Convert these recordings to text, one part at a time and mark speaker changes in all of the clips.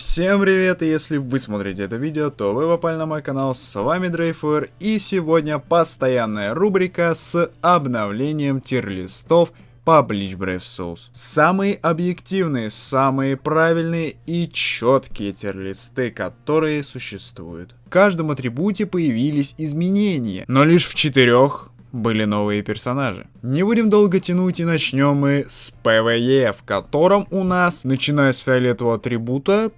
Speaker 1: Всем привет, и если вы смотрите это видео, то вы попали на мой канал, с вами Дрейфуэр, и сегодня постоянная рубрика с обновлением тирлистов по Bleach Brave Souls. Самые объективные, самые правильные и четкие тирлисты, которые существуют. В каждом атрибуте появились изменения, но лишь в четырех были новые персонажи. Не будем долго тянуть и начнем мы с ПВЕ, в котором у нас, начиная с фиолетового атрибута,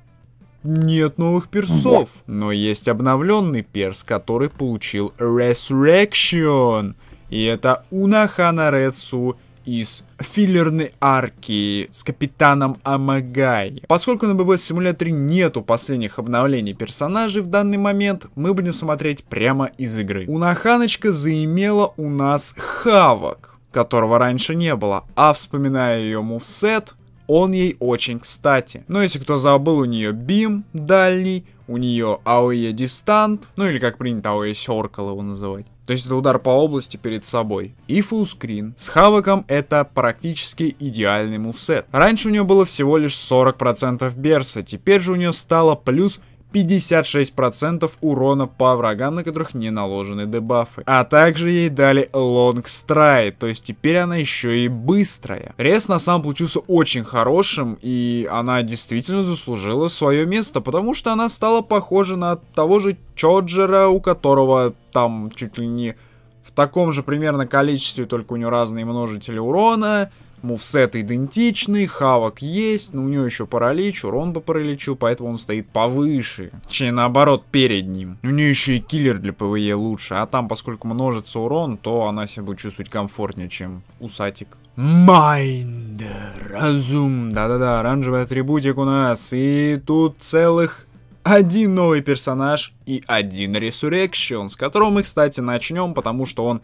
Speaker 1: нет новых персов. Но есть обновленный перс, который получил Resurrection. И это Унахана Рецу из филлерной арки с капитаном Амагай. Поскольку на ББС симуляторе нету последних обновлений персонажей в данный момент, мы будем смотреть прямо из игры. Унаханочка заимела у нас хавок которого раньше не было, а вспоминая ее мувсет, он ей очень кстати. Но ну, если кто забыл, у нее бим дальний, у нее АОЕ дистант, ну или как принято АОЕ Circle его называть. То есть это удар по области перед собой. И фуллскрин. С Хаваком это практически идеальный мувсет. Раньше у нее было всего лишь 40% берса, теперь же у нее стало плюс 56% урона по врагам, на которых не наложены дебафы. А также ей дали Long Stride, то есть теперь она еще и быстрая. Рез на самом получился очень хорошим, и она действительно заслужила свое место, потому что она стала похожа на того же Чоджера, у которого там чуть ли не в таком же примерно количестве, только у нее разные множители урона, Мувсет идентичный, хавок есть, но ну, у него еще паралич, урон по параличу, поэтому он стоит повыше. Точнее, наоборот, перед ним. У нее еще и киллер для ПВЕ лучше, а там, поскольку множится урон, то она себя будет чувствовать комфортнее, чем усатик. Майнд, разум. Да-да-да, оранжевый атрибутик у нас, и тут целых один новый персонаж и один ресуррекшн, с которого мы, кстати, начнем, потому что он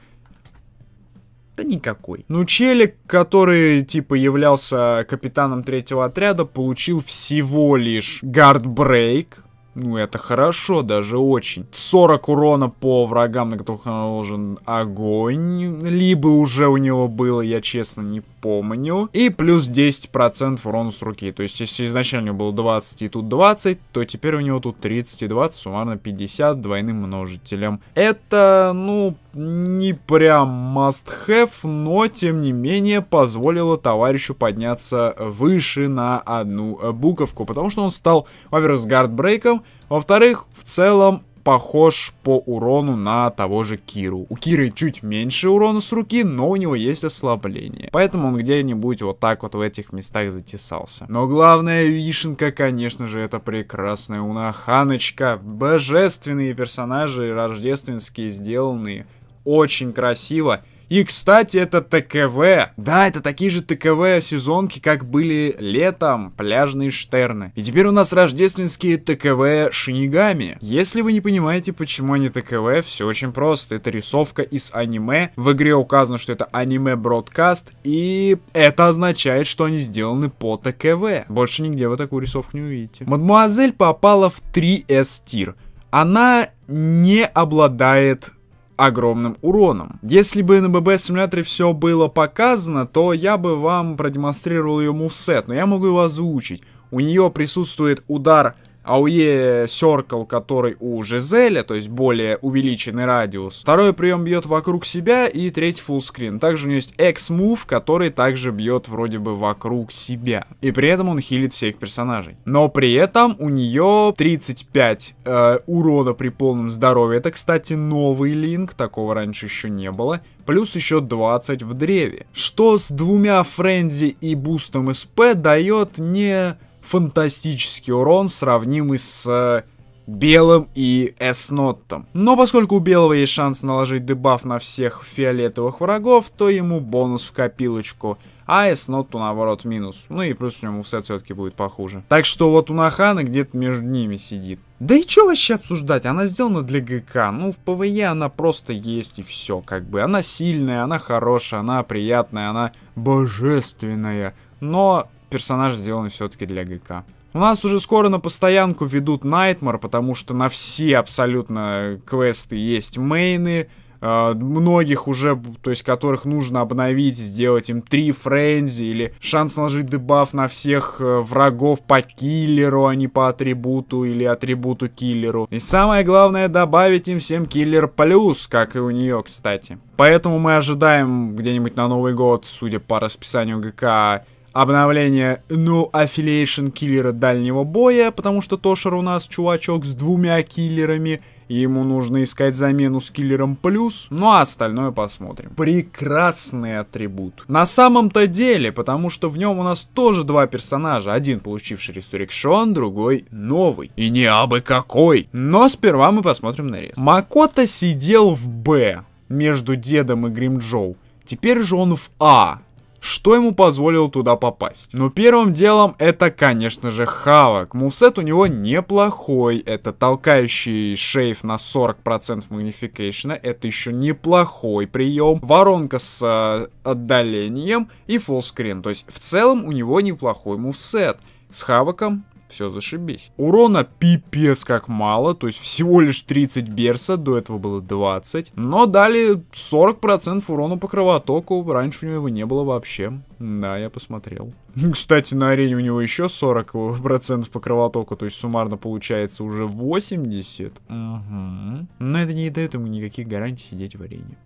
Speaker 1: да никакой. Ну, челик, который, типа, являлся капитаном третьего отряда, получил всего лишь гардбрейк, ну, это хорошо, даже очень. 40 урона по врагам, на которых наложен огонь. Либо уже у него было, я честно не помню. И плюс 10% урона с руки. То есть, если изначально было 20 и тут 20, то теперь у него тут 30 и 20, суммарно 50 двойным множителем. Это, ну, не прям must-have, но, тем не менее, позволило товарищу подняться выше на одну буковку. Потому что он стал, во-первых, с гардбрейком, во-вторых, в целом похож по урону на того же Киру. У Киры чуть меньше урона с руки, но у него есть ослабление. Поэтому он где-нибудь вот так вот в этих местах затесался. Но главная вишенка, конечно же, это прекрасная Унаханочка. Божественные персонажи, рождественские, сделанные очень красиво. И, кстати, это ТКВ. Да, это такие же ТКВ сезонки, как были летом пляжные штерны. И теперь у нас рождественские ТКВ шинигами. Если вы не понимаете, почему они ТКВ, все очень просто. Это рисовка из аниме. В игре указано, что это аниме-бродкаст. И это означает, что они сделаны по ТКВ. Больше нигде вы такую рисовку не увидите. Мадмуазель попала в 3С-тир. Она не обладает огромным уроном. Если бы на ББ симуляторе все было показано, то я бы вам продемонстрировал ее мувсет, но я могу его озвучить. У нее присутствует удар АУЕ Circle, который у Жизеля, то есть более увеличенный радиус. Второй прием бьет вокруг себя и третий фуллскрин. Также у него есть X-Move, который также бьет вроде бы вокруг себя. И при этом он хилит всех персонажей. Но при этом у нее 35 э, урона при полном здоровье. Это, кстати, новый линк, такого раньше еще не было. Плюс еще 20 в древе. Что с двумя френзи и бустом СП дает не фантастический урон, сравнимый с э, белым и эсноттом. Но поскольку у белого есть шанс наложить дебаф на всех фиолетовых врагов, то ему бонус в копилочку а s наоборот, минус. Ну и плюс у него сет все-таки будет похуже. Так что вот у Нахана где-то между ними сидит. Да и что вообще обсуждать? Она сделана для ГК. Ну, в ПВЕ она просто есть и все, как бы. Она сильная, она хорошая, она приятная, она божественная. Но персонаж сделан все-таки для ГК. У нас уже скоро на постоянку ведут Найтмар, потому что на все абсолютно квесты есть мейны, а, многих уже, то есть которых нужно обновить, сделать им три френзи или шанс наложить дебаф на всех э, врагов по киллеру, а не по атрибуту или атрибуту киллеру. И самое главное добавить им всем киллер плюс, как и у нее, кстати. Поэтому мы ожидаем где-нибудь на Новый год, судя по расписанию ГК, обновление No Affiliation киллера дальнего боя, потому что Тошер у нас чувачок с двумя киллерами, и ему нужно искать замену с киллером плюс, ну а остальное посмотрим. Прекрасный атрибут. На самом-то деле, потому что в нем у нас тоже два персонажа, один получивший ресурекшон, другой новый. И не абы какой. Но сперва мы посмотрим нарез. Макота сидел в Б между дедом и Гримджоу. Теперь же он в А, что ему позволило туда попасть. Но первым делом это, конечно же, Хавок. Мувсет у него неплохой. Это толкающий шейф на 40% магнификейшна. Это еще неплохой прием. Воронка с э, отдалением и фуллскрин. То есть в целом у него неплохой мувсет. С Хавоком все зашибись. Урона пипец как мало, то есть всего лишь 30 берса, до этого было 20. Но дали 40% урона по кровотоку, раньше у него его не было вообще. Да, я посмотрел. Кстати, на арене у него еще 40% по кровотоку, то есть суммарно получается уже 80. Угу. Но это не дает ему никаких гарантий сидеть в арене.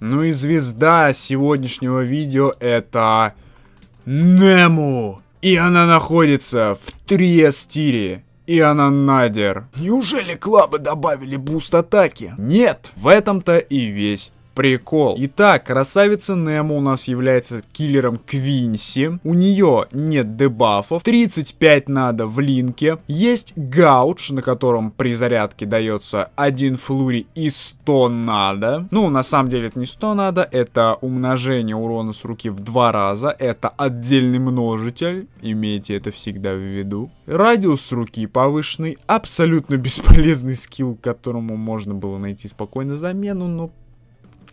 Speaker 1: Ну и звезда сегодняшнего видео это... Нему! И она находится в Триестире. И она надер. Неужели клабы добавили буст атаки? Нет, в этом-то и весь прикол. Итак, красавица Немо у нас является киллером Квинси. У нее нет дебафов. 35 надо в линке. Есть гауч, на котором при зарядке дается один флури и 100 надо. Ну, на самом деле это не 100 надо, это умножение урона с руки в два раза. Это отдельный множитель. Имейте это всегда в виду. Радиус руки повышенный. Абсолютно бесполезный скилл, которому можно было найти спокойно замену, но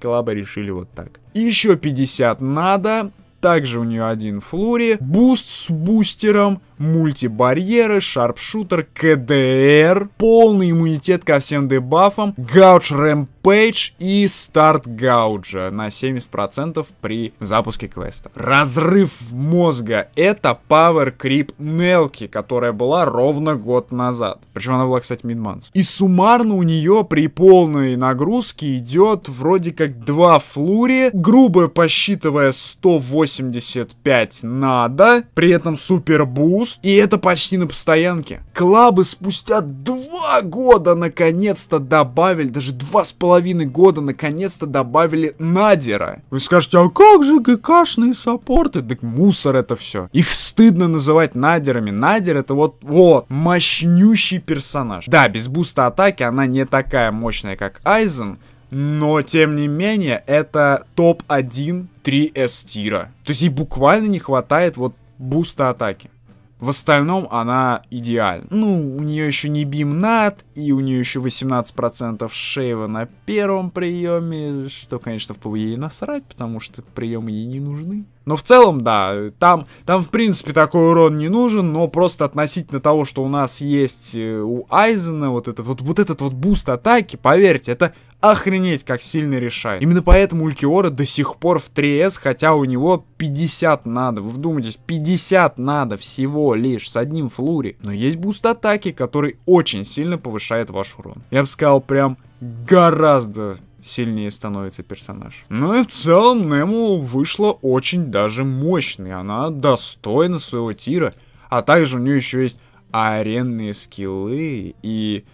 Speaker 1: клаба решили вот так. Еще 50 надо. Также у нее один флури. Буст с бустером мультибарьеры, шарпшутер, КДР, полный иммунитет ко всем дебафам, гаудж рэмпейдж и старт гауджа на 70% при запуске квеста. Разрыв мозга — это Power Creep Нелки, которая была ровно год назад. Причем она была, кстати, мидманс. И суммарно у нее при полной нагрузке идет вроде как два флури, грубо посчитывая 185 надо, при этом супербуст, плюс, и это почти на постоянке. Клабы спустя два года наконец-то добавили, даже два с половиной года наконец-то добавили Надера. Вы скажете, а как же ГКшные саппорты? Так мусор это все. Их стыдно называть Надерами. Надер это вот, вот, мощнющий персонаж. Да, без буста атаки она не такая мощная, как Айзен, но, тем не менее, это топ-1 3С тира. То есть ей буквально не хватает вот буста атаки. В остальном она идеальна. Ну, у нее еще не бимнат, и у нее еще 18% шейва на первом приеме, что, конечно, в вплыл ей насрать, потому что приемы ей не нужны. Но в целом, да, там, там в принципе такой урон не нужен, но просто относительно того, что у нас есть э, у Айзена вот этот вот, вот этот вот буст атаки, поверьте, это Охренеть, как сильно решает. Именно поэтому Улькиора до сих пор в 3С, хотя у него 50 надо. Вы вдумайтесь, 50 надо всего лишь с одним флури. Но есть буст атаки, который очень сильно повышает ваш урон. Я бы сказал, прям гораздо сильнее становится персонаж. Ну и в целом Нему вышла очень даже мощной. Она достойна своего тира. А также у нее еще есть аренные скиллы и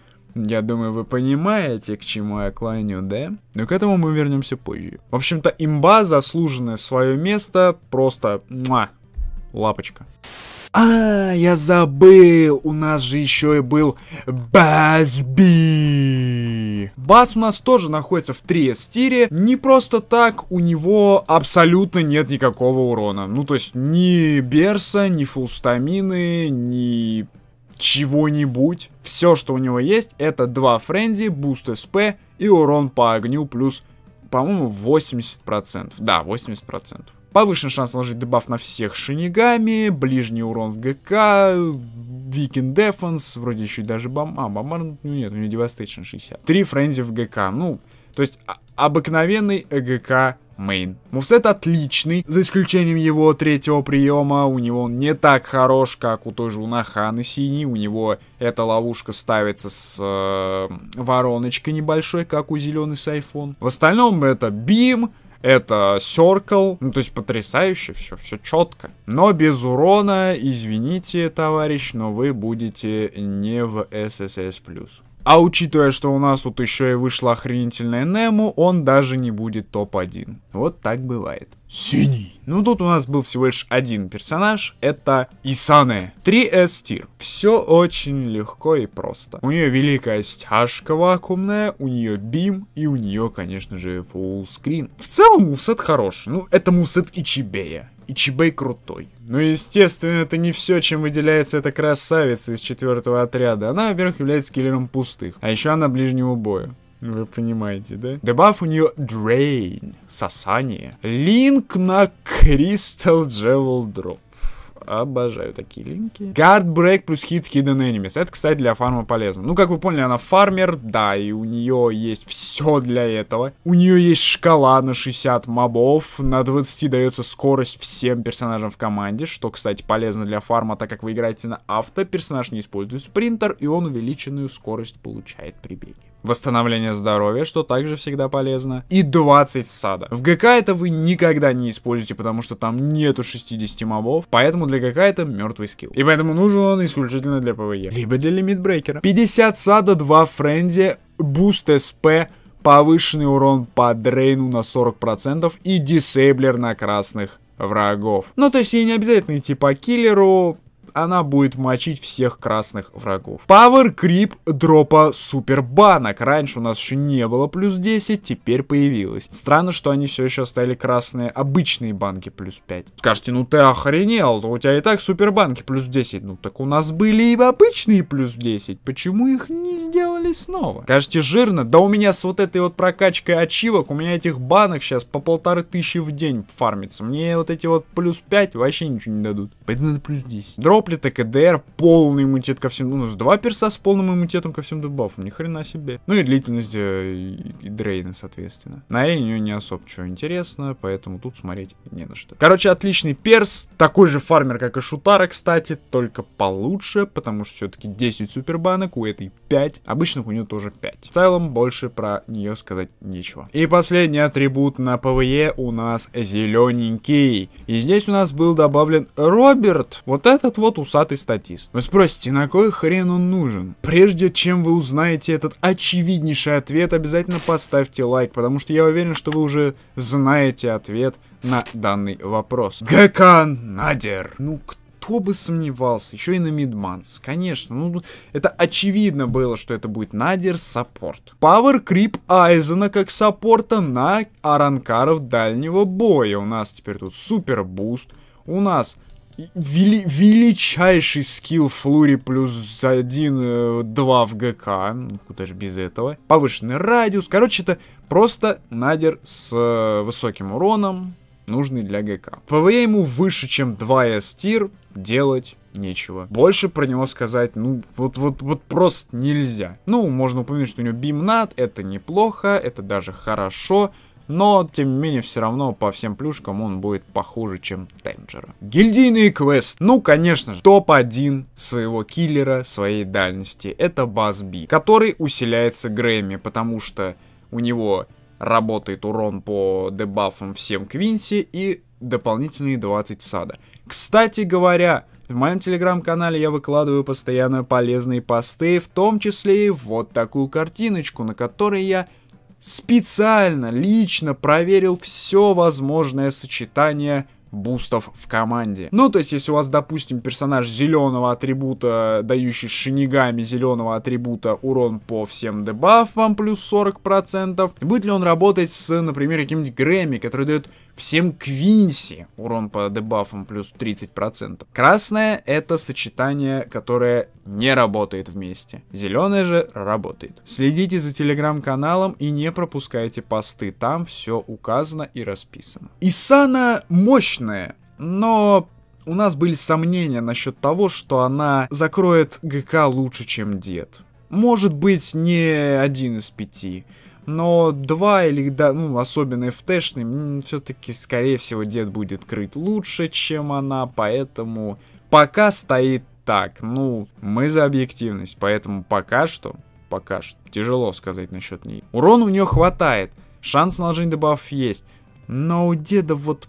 Speaker 1: я думаю, вы понимаете, к чему я клоню, да? Но к этому мы вернемся позже. В общем-то, имба заслуженное свое место, просто муа, лапочка. А, я забыл, у нас же еще и был Басби. Бас у нас тоже находится в 3 стире. Не просто так, у него абсолютно нет никакого урона. Ну, то есть, ни Берса, ни Фулстамины, ни чего-нибудь. Все, что у него есть, это два френзи, буст СП и урон по огню плюс, по-моему, 80%. Да, 80%. Повышен шанс наложить дебаф на всех шинигами, ближний урон в ГК, Викинг Дефенс, вроде еще и даже бам... А, бомбар... Ну нет, у него Девастейшн 60. Три френзи в ГК, ну... То есть а, обыкновенный ЭГК мейн. Мувсет отличный, за исключением его третьего приема. У него он не так хорош, как у той же Унаханы Синий. У него эта ловушка ставится с э, вороночкой небольшой, как у зеленый сайфон. В остальном это бим, это Circle, ну то есть потрясающе все, все четко. Но без урона, извините, товарищ, но вы будете не в SSS+. А учитывая, что у нас тут еще и вышла охренительная Нему, он даже не будет топ-1. Вот так бывает. Синий. Ну тут у нас был всего лишь один персонаж, это Исане. 3S тир. Все очень легко и просто. У нее великая стяжка вакуумная, у нее бим и у нее, конечно же, фулл скрин. В целом мувсет хороший, ну это мувсет Ичибея. Ичибей крутой. Ну естественно, это не все, чем выделяется эта красавица из четвертого отряда. Она, во-первых, является киллером пустых, а еще она ближнего боя. Вы понимаете, да? Дебаф у нее Drain, сосание. Линк на Crystal Jewel Drop. Обожаю такие линки. Guard Break плюс хит Hidden Enemies. Это, кстати, для фарма полезно. Ну, как вы поняли, она фармер, да, и у нее есть все все для этого. У нее есть шкала на 60 мобов, на 20 дается скорость всем персонажам в команде, что, кстати, полезно для фарма, так как вы играете на авто, персонаж не использует спринтер, и он увеличенную скорость получает при беге восстановление здоровья, что также всегда полезно, и 20 сада. В ГК это вы никогда не используете, потому что там нету 60 мобов, поэтому для ГК это мертвый скилл. И поэтому нужен он исключительно для ПВЕ, либо для лимитбрейкера. 50 сада, 2 френзи, буст СП, повышенный урон по дрейну на 40% и дисейблер на красных врагов. Ну, то есть ей не обязательно идти по киллеру, она будет мочить всех красных врагов. Power Creep дропа супер банок. Раньше у нас еще не было плюс 10, теперь появилось. Странно, что они все еще стали красные обычные банки плюс 5. Скажите, ну ты охренел, у тебя и так супер банки плюс 10. Ну так у нас были и обычные плюс 10. Почему их не сделали снова? Скажите жирно? Да у меня с вот этой вот прокачкой ачивок, у меня этих банок сейчас по полторы тысячи в день фармится. Мне вот эти вот плюс 5 вообще ничего не дадут. Поэтому надо плюс 10. Дроп Дропли, и КДР, полный иммунитет ко всем. Ну, у нас два перса с полным иммунитетом ко всем дебафам. Ни хрена себе. Ну и длительность э, и дрейна, соответственно. На Эйне у нее не особо что интересно, поэтому тут смотреть не на что. Короче, отличный перс. Такой же фармер, как и Шутара, кстати, только получше, потому что все-таки 10 супербанок, у этой 5. Обычных у нее тоже 5. В целом, больше про нее сказать нечего. И последний атрибут на ПВЕ у нас зелененький. И здесь у нас был добавлен Роберт. Вот этот вот вот усатый статист. Вы спросите, на кой хрен он нужен? Прежде чем вы узнаете этот очевиднейший ответ, обязательно поставьте лайк, потому что я уверен, что вы уже знаете ответ на данный вопрос. ГК Надер. Ну, кто кто бы сомневался, еще и на мидманс. Конечно, ну это очевидно было, что это будет Надер саппорт. Power creep Айзена как саппорта на Аранкаров дальнего боя. У нас теперь тут супер буст. У нас Вели величайший скилл Флури плюс 1, 2 э, в ГК. Ну, куда же без этого. Повышенный радиус. Короче, это просто надер с э, высоким уроном, нужный для ГК. ПВЕ ему выше, чем 2С тир, делать нечего. Больше про него сказать, ну, вот, вот, вот просто нельзя. Ну, можно упомянуть, что у него бимнат, это неплохо, это даже хорошо но, тем не менее, все равно по всем плюшкам он будет похуже, чем Тенджера. Гильдийный квест. Ну, конечно же, топ-1 своего киллера, своей дальности. Это Базби, который усиляется Грэмми, потому что у него работает урон по дебафам всем Квинси и дополнительные 20 сада. Кстати говоря, в моем телеграм-канале я выкладываю постоянно полезные посты, в том числе и вот такую картиночку, на которой я специально, лично проверил все возможное сочетание бустов в команде. Ну, то есть, если у вас, допустим, персонаж зеленого атрибута, дающий шинигами зеленого атрибута урон по всем дебафам плюс 40%, будет ли он работать с, например, каким-нибудь Грэмми, который дает всем Квинси урон по дебафам плюс 30%. Красное это сочетание, которое не работает вместе. Зеленое же работает. Следите за телеграм-каналом и не пропускайте посты, там все указано и расписано. Исана мощная отличные, но у нас были сомнения насчет того, что она закроет ГК лучше, чем дед. Может быть, не один из пяти, но два или, да, ну, особенно ФТшный, все-таки, скорее всего, дед будет крыть лучше, чем она, поэтому пока стоит так. Ну, мы за объективность, поэтому пока что, пока что, тяжело сказать насчет нее. Урон у нее хватает, шанс на жизнь добавов есть, но у деда вот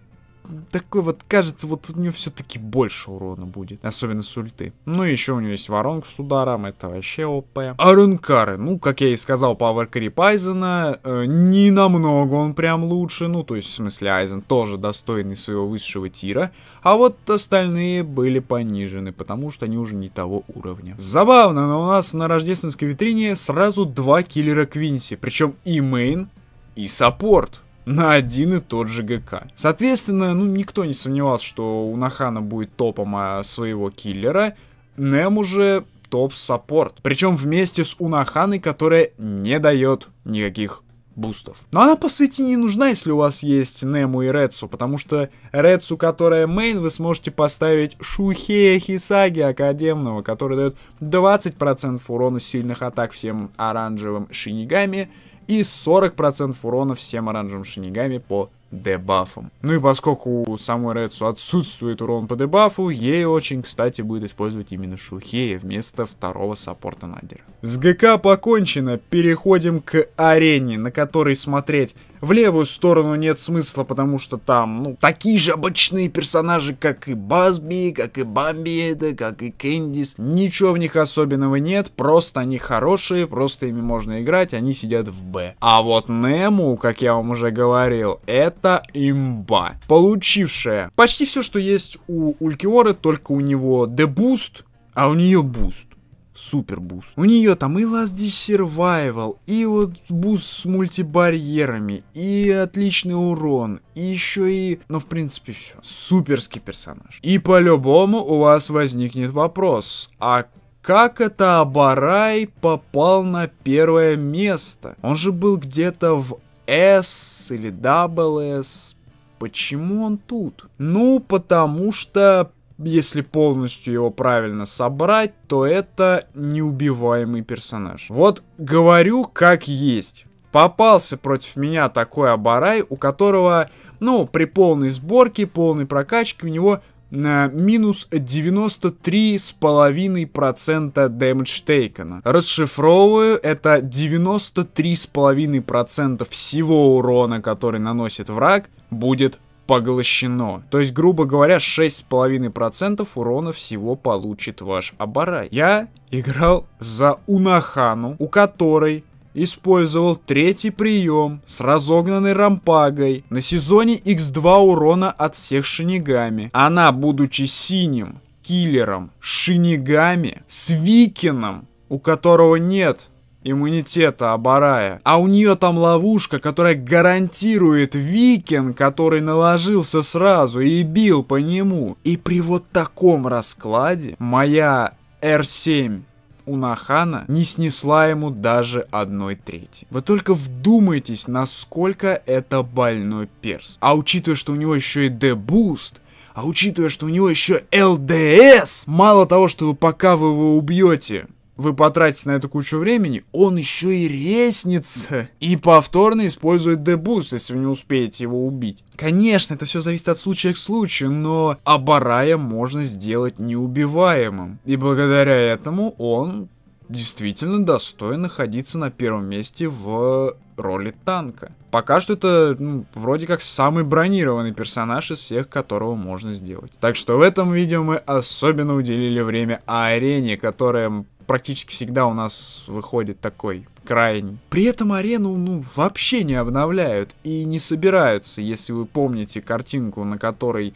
Speaker 1: такой вот, кажется, вот у него все-таки больше урона будет. Особенно с ульты. Ну и еще у него есть воронка с ударом, это вообще ОП. Аренкары, ну, как я и сказал, Power Creep Айзена, э, не намного он прям лучше. Ну, то есть, в смысле, Айзен тоже достойный своего высшего тира. А вот остальные были понижены, потому что они уже не того уровня. Забавно, но у нас на рождественской витрине сразу два киллера Квинси. Причем и мейн, и саппорт на один и тот же ГК. Соответственно, ну никто не сомневался, что у Нахана будет топом а, своего киллера. Нем уже топ-саппорт. Причем вместе с Унаханой, которая не дает никаких бустов. Но она, по сути, не нужна, если у вас есть Нему и Рецу, потому что Рецу, которая мейн, вы сможете поставить Шухея Хисаги Академного, который дает 20% урона сильных атак всем оранжевым шинигами, и 40% урона всем оранжевым шинигами по дебафом. Ну и поскольку у самой Редсу отсутствует урон по дебафу, ей очень, кстати, будет использовать именно Шухея вместо второго саппорта Надера. С ГК покончено, переходим к арене, на которой смотреть в левую сторону нет смысла, потому что там, ну, такие же обычные персонажи, как и Базби, как и Бамби, это, как и Кэндис. Ничего в них особенного нет, просто они хорошие, просто ими можно играть, они сидят в Б. А вот Нему, как я вам уже говорил, это это имба. Получившая почти все, что есть у Улькиоры, только у него дебуст, а у нее буст супер буст. У нее там и Last Ditch Survival, и вот буст с мультибарьерами, и отличный урон, и еще и... Ну, в принципе, все. Суперский персонаж. И по-любому у вас возникнет вопрос, а как это Абарай попал на первое место? Он же был где-то в S или Double S. Почему он тут? Ну, потому что, если полностью его правильно собрать, то это неубиваемый персонаж. Вот говорю как есть. Попался против меня такой Абарай, у которого, ну, при полной сборке, полной прокачке у него на минус 93,5% damage taken. Расшифровываю, это 93,5% всего урона, который наносит враг, будет поглощено. То есть, грубо говоря, 6,5% урона всего получит ваш Абарай. Я играл за Унахану, у которой использовал третий прием с разогнанной рампагой на сезоне x2 урона от всех шинигами. Она, будучи синим, киллером, шинигами, с викином, у которого нет иммунитета Абарая. А у нее там ловушка, которая гарантирует Викин, который наложился сразу и бил по нему. И при вот таком раскладе моя R7 у Нахана не снесла ему даже одной трети. Вы только вдумайтесь, насколько это больной перс. А учитывая, что у него еще и дебуст, а учитывая, что у него еще ЛДС, мало того, что пока вы его убьете, вы потратите на эту кучу времени, он еще и реснится и повторно использует дебуст, если вы не успеете его убить. Конечно, это все зависит от случая к случаю, но Абарая можно сделать неубиваемым. И благодаря этому он действительно достоин находиться на первом месте в роли танка. Пока что это ну, вроде как самый бронированный персонаж из всех, которого можно сделать. Так что в этом видео мы особенно уделили время арене, которая практически всегда у нас выходит такой крайний. При этом арену, ну, вообще не обновляют и не собираются, если вы помните картинку, на которой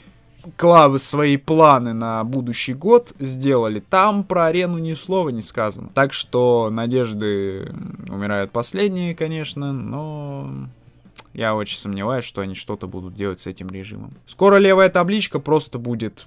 Speaker 1: Клавы свои планы на будущий год сделали. Там про арену ни слова не сказано. Так что надежды умирают последние, конечно, но я очень сомневаюсь, что они что-то будут делать с этим режимом. Скоро левая табличка просто будет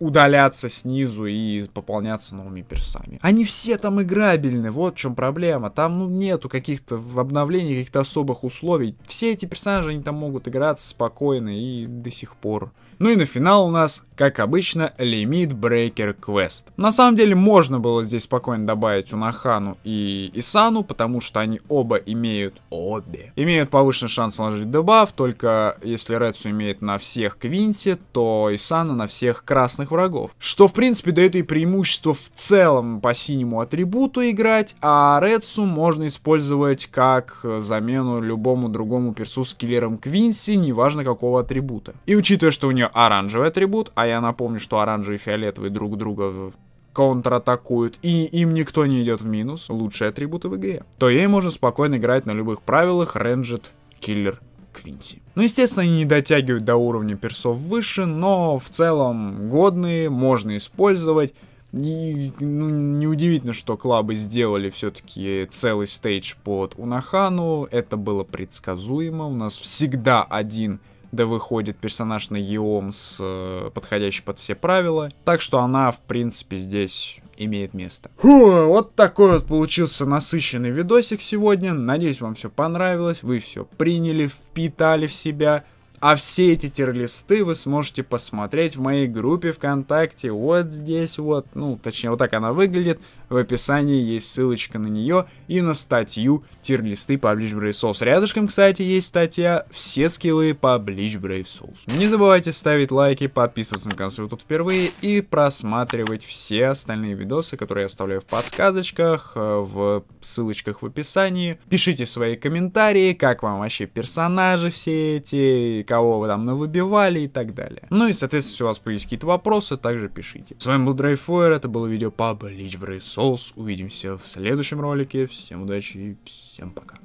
Speaker 1: удаляться снизу и пополняться новыми персами. Они все там играбельны, вот в чем проблема. Там ну, нету каких-то обновлений, каких-то особых условий. Все эти персонажи, они там могут играться спокойно и до сих пор. Ну и на финал у нас, как обычно, лимит Breaker Quest. На самом деле можно было здесь спокойно добавить Унахану и Исану, потому что они оба имеют... Обе. Имеют повышенный шанс сложить дебаф, только если Рецу имеет на всех Квинти, то Исана на всех красных опасных врагов. Что, в принципе, дает ей преимущество в целом по синему атрибуту играть, а Редсу можно использовать как э, замену любому другому персу с киллером Квинси, неважно какого атрибута. И учитывая, что у нее оранжевый атрибут, а я напомню, что оранжевый и фиолетовый друг друга контратакуют, и им никто не идет в минус, лучшие атрибуты в игре, то ей можно спокойно играть на любых правилах Ренджет Киллер Квинси. Ну, естественно, они не дотягивают до уровня персов выше, но в целом годные, можно использовать. И, ну, неудивительно, что клабы сделали все-таки целый стейдж под Унахану. Это было предсказуемо. У нас всегда один да выходит персонаж на Еом с э, подходящий под все правила. Так что она, в принципе, здесь имеет место. Фу, вот такой вот получился насыщенный видосик сегодня. Надеюсь, вам все понравилось, вы все приняли, впитали в себя. А все эти тирлисты вы сможете посмотреть в моей группе ВКонтакте. Вот здесь вот, ну, точнее, вот так она выглядит. В описании есть ссылочка на нее и на статью тирлисты по Bleach Brave Souls. Рядышком, кстати, есть статья «Все скиллы по Bleach Brave Souls». Не забывайте ставить лайки, подписываться на канал, тут впервые, и просматривать все остальные видосы, которые я оставляю в подсказочках, э, в ссылочках в описании. Пишите свои комментарии, как вам вообще персонажи все эти, кого вы там навыбивали и так далее. Ну и, соответственно, если у вас появились какие-то вопросы, также пишите. С вами был Драйфуэр, это было видео по Bleach Brave Souls. Souls. Увидимся в следующем ролике. Всем удачи и всем пока.